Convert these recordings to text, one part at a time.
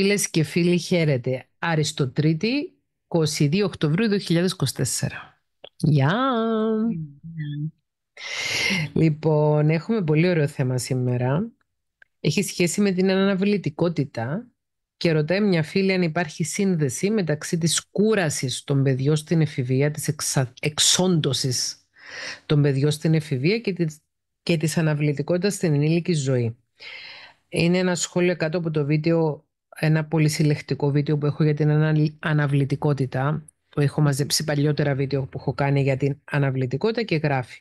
Φίλες και φίλοι, χαίρετε. Αριστοτρίτη, 22 Οκτωβρίου 2024. Γεια! Λοιπόν, έχουμε πολύ ωραίο θέμα σήμερα. Έχει σχέση με την αναβλητικότητα και ρωτάει μια φίλη αν υπάρχει σύνδεση μεταξύ της κούρασης των παιδιών στην εφηβεία, της εξα... εξόντωσης των παιδιών στην εφηβεία και της, και της αναβλητικότητας στην ενήλικη ζωή. Είναι ένα σχόλιο κάτω από το βίντεο ένα πολύ συλλεκτικό βίντεο που έχω για την αναβλητικότητα. Το έχω μαζέψει παλιότερα βίντεο που έχω κάνει για την αναβλητικότητα και γράφει.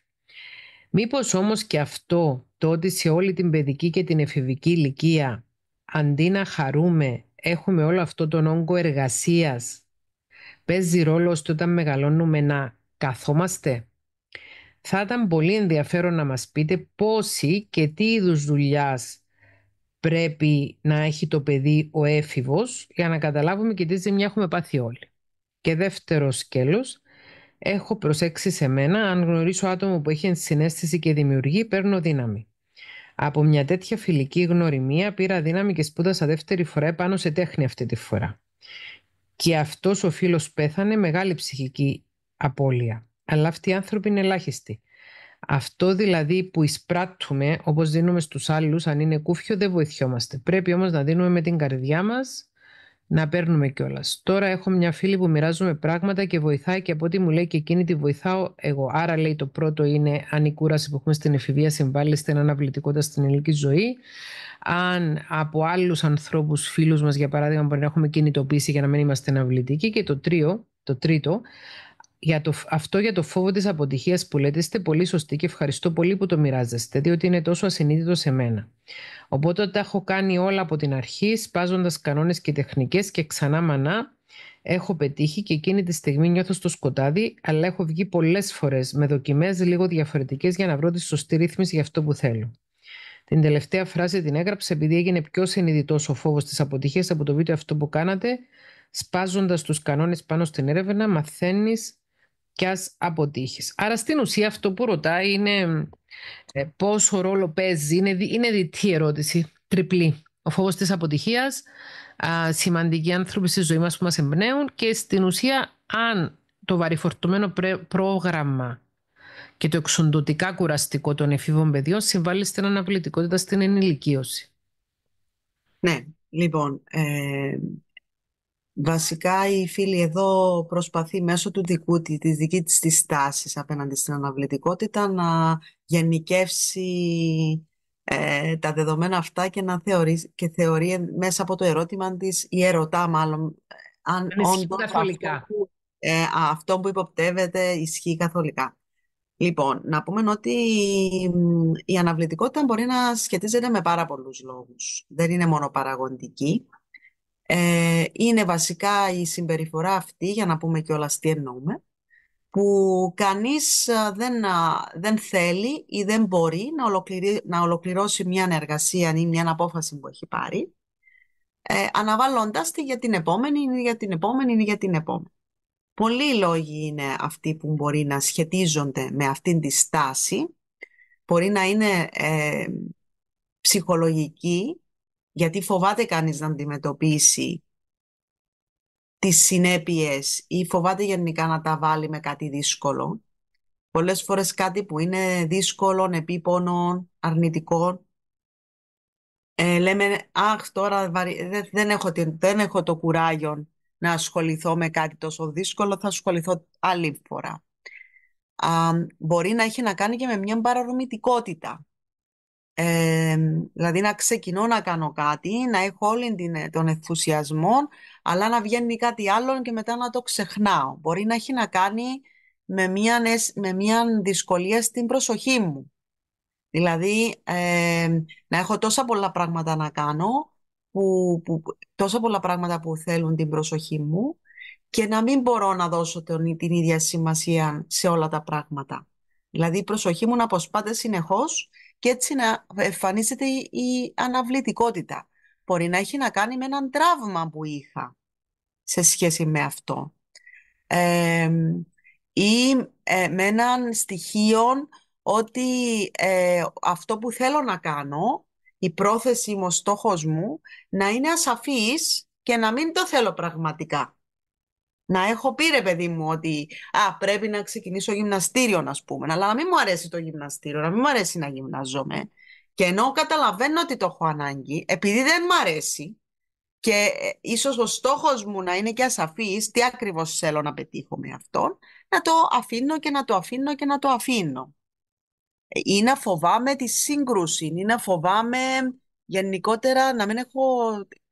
Μήπως όμως και αυτό το ότι σε όλη την παιδική και την εφηβική ηλικία αντί να χαρούμε έχουμε όλο αυτό τον όγκο εργασίας παίζει ρόλο ώστε όταν μεγαλώνουμε να καθόμαστε. Θα ήταν πολύ ενδιαφέρον να μας πείτε πόση και τι είδους δουλειάς πρέπει να έχει το παιδί ο έφηβος για να καταλάβουμε και τι ζημιά έχουμε πάθει όλοι. Και δεύτερο σκέλος, έχω προσέξει σε μένα, αν γνωρίσω άτομο που έχει συνέστηση και δημιουργεί, παίρνω δύναμη. Από μια τέτοια φιλική γνωριμία πήρα δύναμη και σπούδασα δεύτερη φορά πάνω σε τέχνη αυτή τη φορά. Και αυτός ο φίλος πέθανε μεγάλη ψυχική απώλεια. Αλλά αυτοί οι άνθρωποι είναι ελάχιστοι. Αυτό δηλαδή που εισπράττουμε όπως δίνουμε στους άλλους, αν είναι κούφιο δεν βοηθιόμαστε. Πρέπει όμως να δίνουμε με την καρδιά μας να παίρνουμε κιόλας. Τώρα έχω μια φίλη που μοιράζουμε πράγματα και βοηθάει και από ό,τι μου λέει και εκείνη τη βοηθάω εγώ. Άρα λέει το πρώτο είναι αν η κούραση που έχουμε στην εφηβεία συμβάλλει στην αναβλητικότητα στην ελληνική ζωή. Αν από άλλους ανθρώπους, φίλους μας, για παράδειγμα, μπορεί να έχουμε κινητοποίηση για να μην είμαστε αναβλητικοί. Και το, τρίο, το τρίτο, για το, αυτό για το φόβο της αποτυχίας που λέτε είστε πολύ σωστή και ευχαριστώ πολύ που το μοιράζεστε διότι είναι τόσο ασυνείδητο σε μένα. Οπότε τα έχω κάνει όλα από την αρχή σπάζοντας κανόνες και τεχνικές και ξανά μανά έχω πετύχει και εκείνη τη στιγμή νιώθω στο σκοτάδι αλλά έχω βγει πολλές φορές με δοκιμές λίγο διαφορετικές για να βρω τη σωστή ρύθμιση για αυτό που θέλω. Την τελευταία φράση την έγραψε επειδή έγινε πιο συνειδητός ο φόβος της αποτυχίας από το βίντεο αυτό που κάνατε. Σπάζοντας τους κανόνες πάνω στην έρευνα, μαθαίνεις και ας αποτύχεις. Άρα στην ουσία αυτό που ρωτάει είναι ε, πόσο ρόλο παίζει, είναι, είναι διτή ερώτηση, τριπλή. Ο φόβος της αποτυχίας, σημαντικοί άνθρωποι στη ζωή μας που μας εμπνέουν και στην ουσία αν το βαριφορτωμένο πρόγραμμα και το εξοντωτικά κουραστικό των εφήβων παιδιών συμβάλλει στην αναβλητικότητα στην ενηλικίωση. Ναι, λοιπόν, ε, Βασικά η φίλη εδώ προσπαθεί μέσω του δικού της, της δικής της της τάσης απέναντι στην αναβλητικότητα να γενικεύσει ε, τα δεδομένα αυτά και να θεωρεί, και θεωρεί μέσα από το ερώτημα της ή ερωτά μάλλον ε, αν Αυτό, που, ε, αυτό υποπτεύεται ισχύει καθολικά. Λοιπόν, να πούμε ότι η αναβλητικότητα μπορεί να σχετίζεται με πάρα πολλούς λόγους. Δεν είναι μόνο παραγοντική. Ε, είναι βασικά η συμπεριφορά αυτή, για να πούμε κιόλας τι εννοούμε, που κανείς ε, δεν, ε, δεν θέλει ή δεν μπορεί να, ολοκληρώσει, μια εργασία ή μια απόφαση που έχει πάρει, ε, αναβάλλοντάς τη για την επόμενη ή για την επόμενη ή για την επόμενη. Πολλοί λόγοι είναι αυτοί που μπορεί να σχετίζονται με αυτήν τη στάση. Μπορεί να είναι ε, ψυχολογική, γιατί φοβάται κανείς να αντιμετωπίσει τις συνέπειες ή φοβάται γενικά να τα βάλει με κάτι δύσκολο. Πολλές φορές κάτι που είναι δύσκολο, επίπονο, αρνητικό. Ε, λέμε, αχ, τώρα δεν, έχω, δεν το κουράγιο να ασχοληθώ με κάτι τόσο δύσκολο, θα ασχοληθώ άλλη φορά. Α, μπορεί να έχει να κάνει και με μια παρορμητικότητα δηλαδή να ξεκινώ να κάνω κάτι, να έχω όλη την, ε, τον ενθουσιασμό, αλλά να βγαίνει κάτι άλλο και μετά να το ξεχνάω. Μπορεί να έχει να κάνει με μια, με μια δυσκολία στην προσοχή μου. Δηλαδή να έχω τόσα πολλά πράγματα να κάνω, που, που, τόσα πολλά πράγματα που θέλουν την προσοχή μου και να μην μπορώ να δώσω την ίδια σημασία σε όλα τα πράγματα. Δηλαδή η προσοχή μου να αποσπάται συνεχώς και έτσι να εμφανίζεται η αναβλητικότητα. Μπορεί να έχει να κάνει με έναν τραύμα που είχα σε σχέση με αυτό. ή ε, με έναν στοιχείο ότι ε, αυτό που θέλω να κάνω, η πρόθεση μου, ο στόχος μου, να είναι ασαφής και να μην το θέλω πραγματικά να έχω πει ρε παιδί μου ότι α, πρέπει να ξεκινήσω γυμναστήριο να πούμε, αλλά να μην μου αρέσει το γυμναστήριο, να μην μου αρέσει να γυμναζόμαι. Και ενώ καταλαβαίνω ότι το έχω ανάγκη, επειδή δεν μου αρέσει και ε, ίσως ο στόχος μου να είναι και ασαφής τι ακριβώς θέλω να πετύχω με αυτόν, να το αφήνω και να το αφήνω και να το αφήνω. Ε, ή να φοβάμαι τη σύγκρουση, ή να φοβάμαι γενικότερα να μην έχω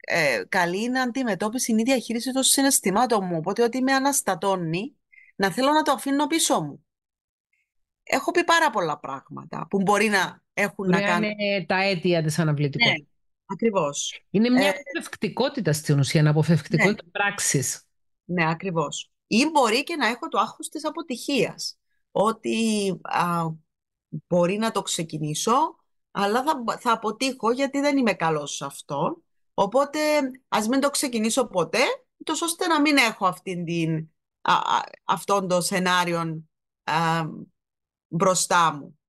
ε, καλή είναι αντιμετώπιση, η διαχείριση των συναισθημάτων μου. Οπότε ό,τι με αναστατώνει, να θέλω να το αφήνω πίσω μου. Έχω πει πάρα πολλά πράγματα που μπορεί να έχουν να κάνουν. Είναι τα αίτια της αναβλητικότητα. Ναι, ακριβώς. Είναι μια ε, αποφευκτικότητα στην ουσία, μια αποφευκτικότητα ναι. πράξη. Ναι, ακριβώς. Ή μπορεί και να έχω το άγχος της αποτυχίας. Ότι α, μπορεί να το ξεκινήσω, αλλά θα, θα αποτύχω γιατί δεν είμαι καλός σε αυτό. Οπότε ας μην το ξεκινήσω ποτέ, τόσο ώστε να μην έχω αυτήν την, αυτόν το σενάριο α, μπροστά μου.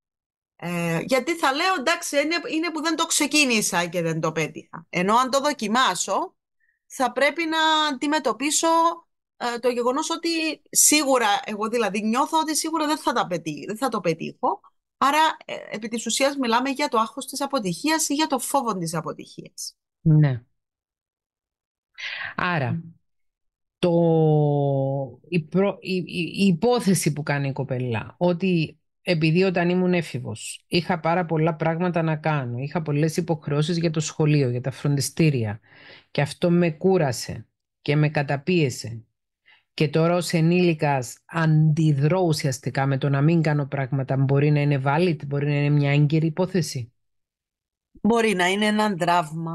Ε, γιατί θα λέω εντάξει είναι, που δεν το ξεκίνησα και δεν το πέτυχα. Ενώ αν το δοκιμάσω θα πρέπει να αντιμετωπίσω ε, το γεγονός ότι σίγουρα, εγώ δηλαδή νιώθω ότι σίγουρα δεν θα, τα δεν θα το πετύχω. Άρα ε, επί της ουσίας μιλάμε για το άγχος της αποτυχίας ή για το φόβο της αποτυχίας. Ναι. Άρα, το, η, υπόθεση που κάνει η κοπελά, ότι επειδή όταν ήμουν έφηβος είχα πάρα πολλά πράγματα να κάνω, είχα πολλές υποχρεώσεις για το σχολείο, για τα φροντιστήρια και αυτό με κούρασε και με καταπίεσε και τώρα ως ενήλικας αντιδρώ ουσιαστικά με το να μην κάνω πράγματα, μπορεί να είναι valid, μπορεί να είναι μια έγκυρη υπόθεση. Μπορεί να είναι ένα τραύμα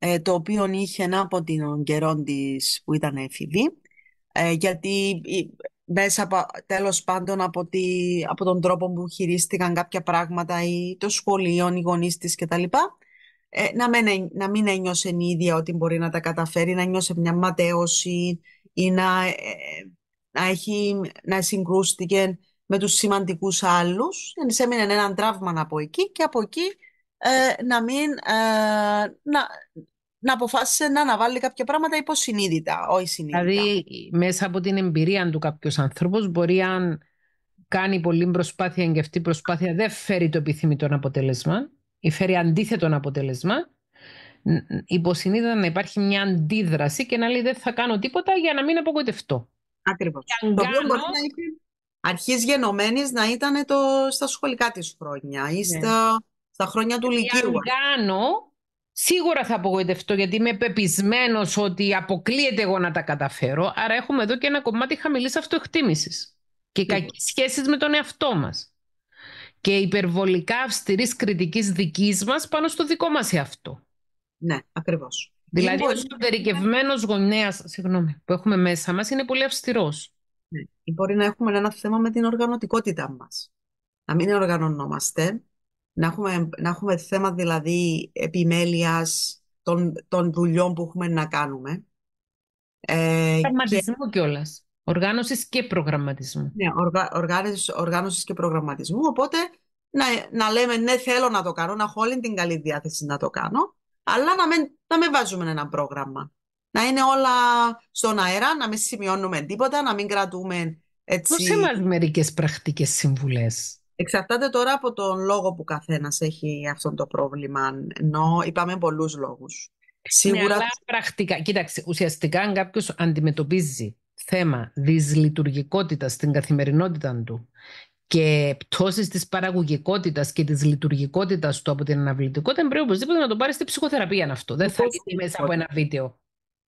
ε, το οποίο είχε ένα από την καιρό της που ήταν έφηβη, ε, γιατί μέσα από, τέλος πάντων από, από τον τρόπο που χειρίστηκαν κάποια πράγματα ή το σχολείο, οι γονείς της κτλ. Ε, να, μην, να μην ένιωσε η ίδια ότι μπορεί να τα καταφέρει, να νιώσε μια ματέωση ή να, ε, να, έχει, να συγκρούστηκε με τους σημαντικούς άλλους. Έμεινε έναν τραύμα από εκεί και από εκεί ε, να, μην, ε, να, να αποφάσισε να αναβάλει κάποια πράγματα υποσυνείδητα, όχι συνείδητα. Δηλαδή, μέσα από την εμπειρία του κάποιος άνθρωπος μπορεί αν κάνει πολλή προσπάθεια και αυτή η προσπάθεια δεν φέρει το επιθυμητό αποτέλεσμα ή φέρει αντίθετο αποτέλεσμα, υποσυνείδητα να υπάρχει μια αντίδραση και να λέει δεν θα κάνω τίποτα για να μην απογοητευτώ. Ακριβώς. Το κάνω... μπορεί να είχε αρχής γενομένης να ήταν το, στα σχολικά της χρόνια ή ναι. στα στα χρόνια του Λυκείου. Αν κάνω, σίγουρα θα απογοητευτώ γιατί είμαι πεπισμένος ότι αποκλείεται εγώ να τα καταφέρω. Άρα έχουμε εδώ και ένα κομμάτι χαμηλής αυτοεκτίμησης και κακή σχέση με τον εαυτό μας. Και υπερβολικά αυστηρής κριτικής δικής μας πάνω στο δικό μας εαυτό. Ναι, ακριβώς. Δηλαδή, λοιπόν, ο εσωτερικευμένο γονέα που έχουμε μέσα μας είναι πολύ αυστηρός. Ναι. μπορεί να έχουμε ένα θέμα με την οργανωτικότητά μας. Να μην οργανωνόμαστε, να έχουμε, να έχουμε θέμα δηλαδή επιμέλειας των, των δουλειών που έχουμε να κάνουμε. Ε, προγραμματισμού και... κιόλας. Οργάνωσης και προγραμματισμού. Ναι, οργα, οργάνωση, οργάνωσης και προγραμματισμού. Οπότε να, να λέμε ναι, θέλω να το κάνω, να έχω όλη την καλή διάθεση να το κάνω, αλλά να μην, να μην βάζουμε ένα πρόγραμμα. Να είναι όλα στον αέρα, να μην σημειώνουμε τίποτα, να μην κρατούμε έτσι. Δώσε μερικές πρακτικές Εξαρτάται τώρα από τον λόγο που καθένας έχει αυτό το πρόβλημα, ενώ είπαμε πολλούς λόγους. Ναι, Σίγουρα... Ναι, αλλά πρακτικά, κοίταξε, ουσιαστικά αν κάποιος αντιμετωπίζει θέμα δυσλειτουργικότητας στην καθημερινότητα του και πτώσεις της παραγωγικότητας και της λειτουργικότητας του από την αναβλητικότητα, πρέπει οπωσδήποτε να το πάρει στη ψυχοθεραπεία αυτό. Δεν θα γίνει μέσα από ένα βίντεο.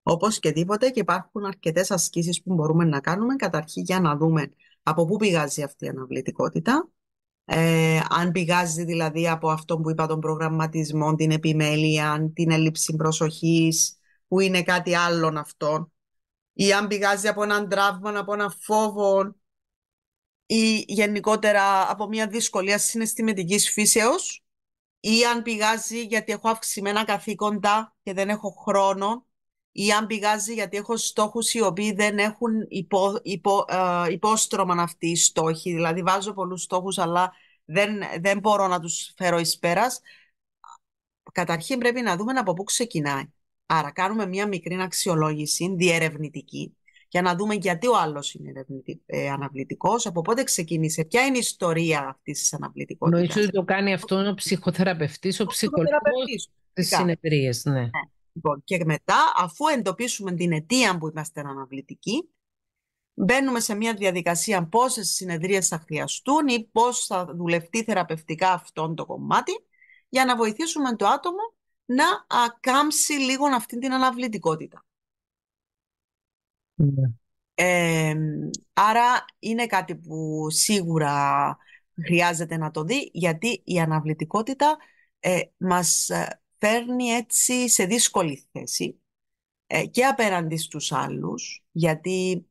Όπω και τίποτε, και υπάρχουν αρκετές ασκήσεις που μπορούμε να κάνουμε καταρχήν για να δούμε από πού πηγάζει αυτή η αναβλητικότητα ε, αν πηγάζει δηλαδή από αυτό που είπα, τον προγραμματισμό, την επιμέλεια, την έλλειψη προσοχής, που είναι κάτι άλλο αυτό, ή αν πηγάζει από έναν τραύμα, από έναν φόβο, ή γενικότερα από μια δυσκολία συναισθηματικής φύσεως, ή αν πηγάζει γιατί έχω αυξημένα καθήκοντα και δεν έχω χρόνο, ή αν πηγάζει γιατί έχω στόχους οι οποίοι δεν έχουν υπό, υπό, ε, υπόστρωμα αυτοί οι στόχοι. Δηλαδή βάζω πολλούς στόχους αλλά δεν, δεν μπορώ να τους φέρω εις πέρας. Καταρχήν πρέπει να δούμε από πού ξεκινάει. Άρα κάνουμε μια μικρή αξιολόγηση διερευνητική για να δούμε γιατί ο άλλος είναι ε, από πότε ξεκίνησε, ποια είναι η ιστορία αυτής της αναβλητικότητας. Νομίζω ότι το κάνει αυτό ο ψυχοθεραπευτής, ο, ο ψυχολόγος της συνεδρίας. ναι. ναι. Λοιπόν, και μετά, αφού εντοπίσουμε την αιτία που είμαστε αναβλητικοί, μπαίνουμε σε μια διαδικασία πόσες συνεδρίες θα χρειαστούν ή πώς θα δουλευτεί θεραπευτικά αυτό το κομμάτι, για να βοηθήσουμε το άτομο να ακάμψει λίγο αυτή την αναβλητικότητα. Ναι. άρα είναι κάτι που σίγουρα χρειάζεται να το δει, γιατί η αναβλητικότητα ε, μας ε, φέρνει έτσι σε δύσκολη θέση ε, και απέραντι στους άλλους, γιατί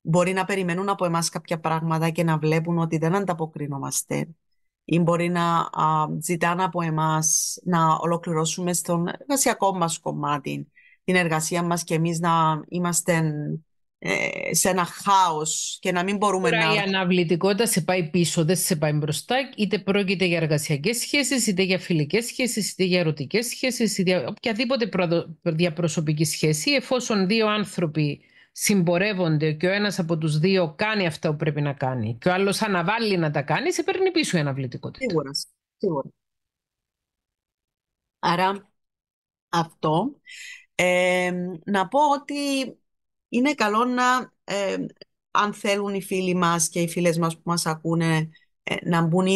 μπορεί να περιμένουν από εμάς κάποια πράγματα και να βλέπουν ότι δεν ανταποκρίνομαστε ή μπορεί να α, ζητάνε από εμάς να ολοκληρώσουμε στον εργασιακό μας κομμάτι την εργασία μας και εμείς να είμαστε ε, σε ένα χάος και να μην μπορούμε Τώρα, να... Η αναβλητικότητα σε πάει πίσω, δεν σε πάει μπροστά, είτε πρόκειται για εργασιακές σχέσεις, είτε για φιλικές σχέσεις, είτε για ερωτικές σχέσεις, είτε για οποιαδήποτε διαπροσωπική σχέση, εφόσον δύο άνθρωποι συμπορεύονται και ο ένας από τους δύο κάνει αυτά που πρέπει να κάνει και ο άλλος αναβάλει να τα κάνει, σε παίρνει πίσω η αναβλητικότητα. Σίγουρα, σίγουρα. Άρα αυτό. Ε, να πω ότι είναι καλό να, ε, αν θέλουν οι φίλοι μας και οι φίλες μας που μας ακούνε, ε, να μπουν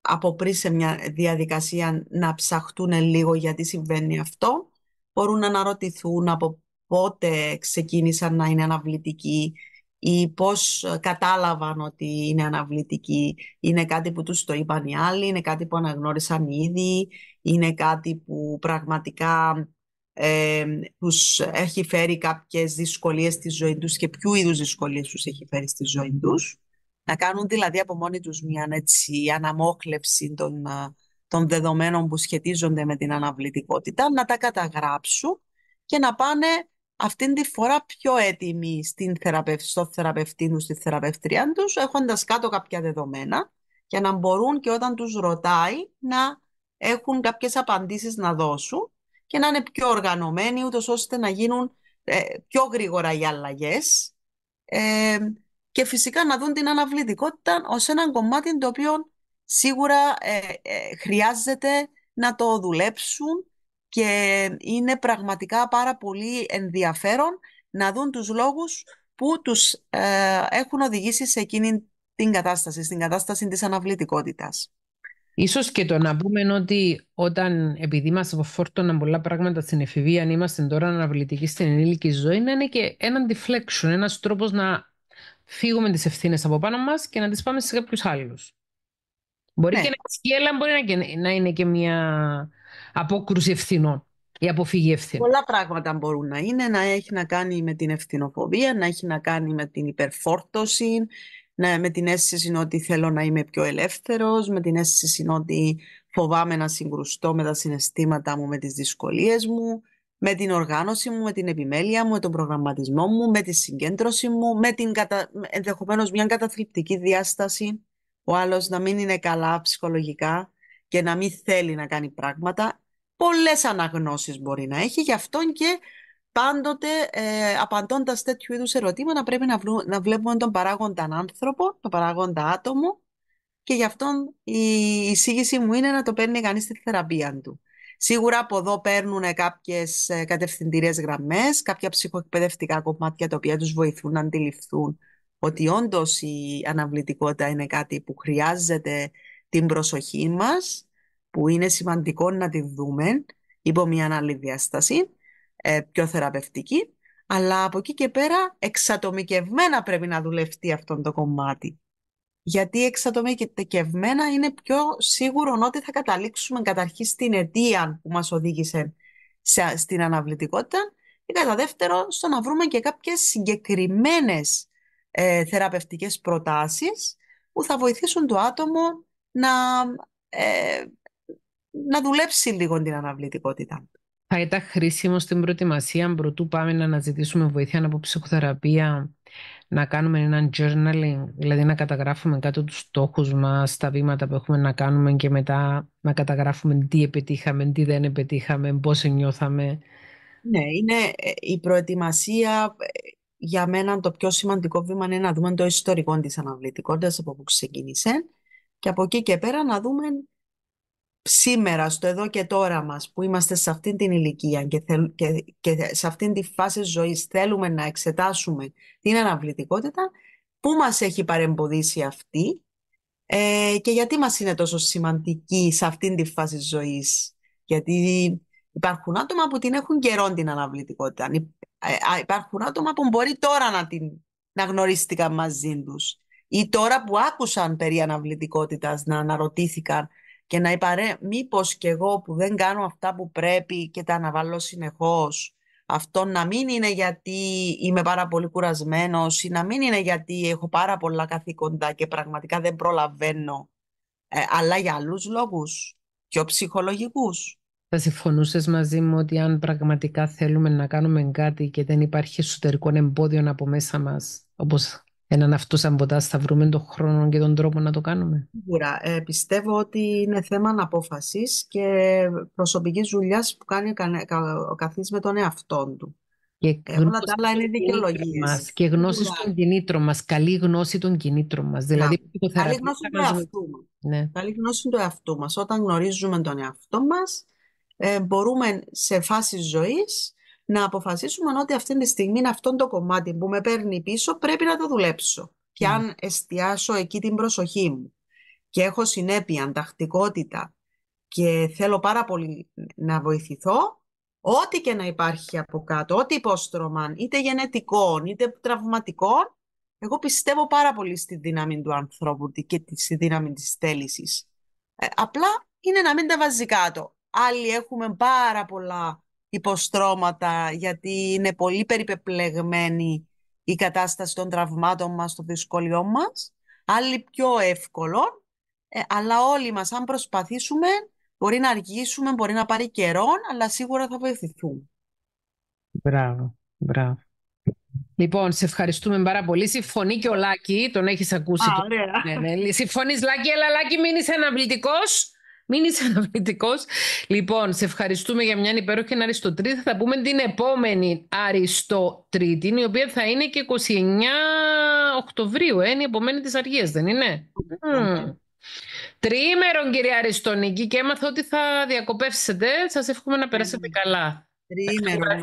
από πριν σε μια διαδικασία να ψαχτούν λίγο γιατί συμβαίνει αυτό. Μπορούν να αναρωτηθούν από πότε ξεκίνησαν να είναι αναβλητικοί ή πώς κατάλαβαν ότι είναι αναβλητικοί. Είναι κάτι που τους το είπαν οι άλλοι, είναι κάτι που αναγνώρισαν ήδη, είναι κάτι που πραγματικά ε, τους έχει φέρει κάποιες δυσκολίες στη ζωή τους και ποιου ειδου δυσκολίες τους έχει φέρει στη ζωή τους. Να κάνουν δηλαδή από μόνοι τους μια έτσι, αναμόχλευση των, δεδομένων που σχετίζονται με την αναβλητικότητα, να τα καταγράψουν και να πάνε αυτήν τη φορά πιο έτοιμοι στην θεραπευ... στο θεραπευτή τους, στη θεραπευτρία τους, έχοντας κάτω κάποια δεδομένα, για να μπορούν και όταν τους ρωτάει να έχουν κάποιες απαντήσεις να δώσουν και να είναι πιο οργανωμένοι, ούτως ώστε να γίνουν ε, πιο γρήγορα οι αλλαγές. Ε, και φυσικά να δουν την αναβλητικότητα ως ένα κομμάτι το οποίο σίγουρα ε, χρειάζεται να το δουλέψουν και είναι πραγματικά πάρα πολύ ενδιαφέρον να δουν τους λόγους που τους έχουν οδηγήσει σε εκείνη την κατάσταση, στην κατάσταση της αναβλητικότητας. Ίσως και το να πούμε ότι όταν επειδή μας αποφόρτωναν πολλά πράγματα στην εφηβεία, αν είμαστε τώρα αναβλητικοί στην ενήλικη ζωή, να είναι και ένα deflection, ένας τρόπος να φύγουμε τις ευθύνες από πάνω μας και να τις πάμε σε κάποιους άλλους. Μπορεί ναι. και να είναι σκέλα, μπορεί να, είναι και μια απόκρουση ευθυνών. Η αποφυγή ευθύνων. Πολλά πράγματα μπορούν να είναι, να έχει να κάνει με την ευθυνοφοβία, να έχει να κάνει με την υπερφόρτωση, ναι, με την αίσθηση ότι θέλω να είμαι πιο ελεύθερος, με την αίσθηση ότι φοβάμαι να συγκρουστώ με τα συναισθήματα μου, με τις δυσκολίες μου, με την οργάνωση μου, με την επιμέλεια μου, με τον προγραμματισμό μου, με τη συγκέντρωση μου, με την κατα... μια καταθλιπτική διάσταση, ο άλλος να μην είναι καλά ψυχολογικά και να μην θέλει να κάνει πράγματα. Πολλές αναγνώσεις μπορεί να έχει, γι' αυτόν και πάντοτε ε, απαντώντας τέτοιου είδους ερωτήματα πρέπει να, να βλέπουμε τον παράγοντα άνθρωπο, τον παράγοντα άτομο και γι' αυτό η εισήγηση μου είναι να το παίρνει κανείς στη θεραπεία του. Σίγουρα από εδώ παίρνουν κάποιες ε, κατευθυντήριες γραμμές, κάποια ψυχοεκπαιδευτικά κομμάτια τα οποία τους βοηθούν να αντιληφθούν ότι όντως η αναβλητικότητα είναι κάτι που χρειάζεται την προσοχή μας, που είναι σημαντικό να τη δούμε υπό μια άλλη διάσταση ε, πιο θεραπευτική, αλλά από εκεί και πέρα εξατομικευμένα πρέπει να δουλευτεί αυτό το κομμάτι. Γιατί εξατομικευμένα είναι πιο σίγουρο ότι θα καταλήξουμε καταρχήν στην αιτία που μας οδήγησε στην αναβλητικότητα και κατά δεύτερο στο να βρούμε και κάποιες συγκεκριμένες ε, θεραπευτικές προτάσεις που θα βοηθήσουν το άτομο να, ε, να δουλέψει λίγο την αναβλητικότητά θα ήταν χρήσιμο στην προετοιμασία προτού πάμε να αναζητήσουμε βοήθεια από ψυχοθεραπεία, να κάνουμε ένα journaling, δηλαδή να καταγράφουμε κάτω τους στόχους μας, τα βήματα που έχουμε να κάνουμε και μετά να καταγράφουμε τι επιτύχαμε, τι δεν επιτύχαμε, πώς νιώθαμε. Ναι, είναι ε, η προετοιμασία ε, για μένα το πιο σημαντικό βήμα είναι να δούμε το ιστορικό της αναβλητικότητας από που ξεκίνησε και από εκεί και πέρα να δούμε σήμερα, στο εδώ και τώρα μας, που είμαστε σε αυτήν την ηλικία και, σε αυτήν τη φάση ζωής θέλουμε να εξετάσουμε την αναβλητικότητα, πού μας έχει παρεμποδίσει αυτή ε, και γιατί μας είναι τόσο σημαντική σε αυτήν τη φάση ζωής. Γιατί υπάρχουν άτομα που την έχουν καιρό την αναβλητικότητα. Ε, υπάρχουν άτομα που μπορεί τώρα να, την, να γνωρίστηκαν μαζί τους ή τώρα που άκουσαν περί αναβλητικότητας να αναρωτήθηκαν και να ρε, μήπως και εγώ που δεν κάνω αυτά που πρέπει και τα αναβάλω συνεχώς, αυτό να μην είναι γιατί είμαι πάρα πολύ κουρασμένος ή να μην είναι γιατί έχω πάρα πολλά καθήκοντα και πραγματικά δεν προλαβαίνω, ε, αλλά για άλλους λόγους, πιο ψυχολογικούς. Θα συμφωνούσες μαζί μου ότι αν πραγματικά θέλουμε να κάνουμε κάτι και δεν υπάρχει εσωτερικό εμπόδιο από μέσα μας, όπως έναν αυτοσαμποτάζ θα βρούμε τον χρόνο και τον τρόπο να το κάνουμε. Σίγουρα. Ε, πιστεύω ότι είναι θέμα αναπόφασης και προσωπικής δουλειάς που κάνει ο καθένα με τον εαυτό του. Και ε, όλα τα άλλα είναι δικαιολογίε. Και γνώσης των κινήτρων μας. Καλή γνώση των κινήτρων μας. Δηλαδή, το καλή γνώση του εαυτού μας. Ναι. Καλή γνώση του εαυτού μας. Όταν γνωρίζουμε τον εαυτό μας, ε, μπορούμε σε φάσεις ζωής να αποφασίσουμε ότι αυτή τη στιγμή αυτό το κομμάτι που με παίρνει πίσω πρέπει να το δουλέψω. Και αν εστιάσω εκεί την προσοχή μου και έχω συνέπεια, ανταχτικότητα και θέλω πάρα πολύ να βοηθηθώ, ό,τι και να υπάρχει από κάτω, ό,τι υπόστρωμα, είτε γενετικών, είτε τραυματικών, εγώ πιστεύω πάρα πολύ στη δύναμη του ανθρώπου και στη δύναμη της θέλησης. Ε, απλά είναι να μην τα βάζει κάτω. Άλλοι έχουμε πάρα πολλά υποστρώματα, γιατί είναι πολύ περιπεπλεγμένη η κατάσταση των τραυμάτων μας, των δυσκολιών μας. Άλλοι πιο εύκολο, ε, αλλά όλοι μας, αν προσπαθήσουμε, μπορεί να αργήσουμε, μπορεί να πάρει καιρό, αλλά σίγουρα θα βοηθηθούμε. Μπράβο, μπράβο. Λοιπόν, σε ευχαριστούμε πάρα πολύ. Συμφωνεί και ο Λάκη, τον έχεις ακούσει. Α, ωραία. Ναι, ναι, Συμφωνείς Λάκη, αλλά Λάκη μείνεις αναβλητικός. Μην είσαι αναπληκτικό. Λοιπόν, σε ευχαριστούμε για μια υπέροχη Αριστοτρίτη. Θα πούμε την επόμενη Αριστοτρίτη, η οποία θα είναι και 29 Οκτωβρίου. Ε, είναι η επομένη της Αργίας, δεν είναι. Mm. Ναι, ναι. Τριήμερον, κύριε Αριστονίκη, και έμαθα ότι θα διακοπεύσετε. Σας εύχομαι να περάσετε ναι, καλά. Τρίμερα.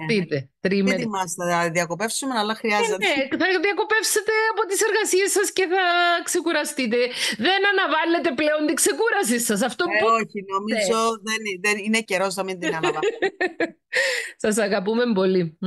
Τρίμερο. Ναι, ναι. Δεν είμαστε να διακοπεύσουμε, αλλά χρειάζεται. Ε, ναι, θα διακοπεύσετε από τις εργασίες σας και θα ξεκουραστείτε. Δεν αναβάλλετε πλέον την ξεκούρασή σας. Αυτό ε, που... Όχι, νομίζω δεν, δεν είναι καιρός να μην την αναβάλλετε. σας αγαπούμε πολύ.